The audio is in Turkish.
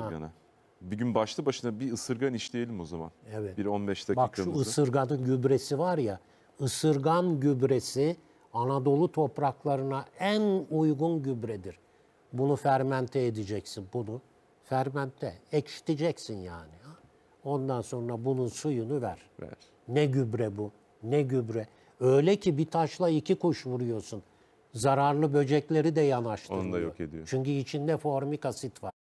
Isırgana. Ha. Bir gün başlı başına bir ısırgan işleyelim o zaman. Evet. Bir 15 dakikamızı. Bak şu ısırganın gübresi var ya. Isırgan gübresi Anadolu topraklarına en uygun gübredir. Bunu fermente edeceksin bunu. Fermente. Ekşiteceksin yani. Ondan sonra bunun suyunu ver. ver. Ne gübre bu, ne gübre. Öyle ki bir taşla iki kuş vuruyorsun. Zararlı böcekleri de yanaştırıyor. Onu da yok ediyor. Çünkü içinde formik asit var.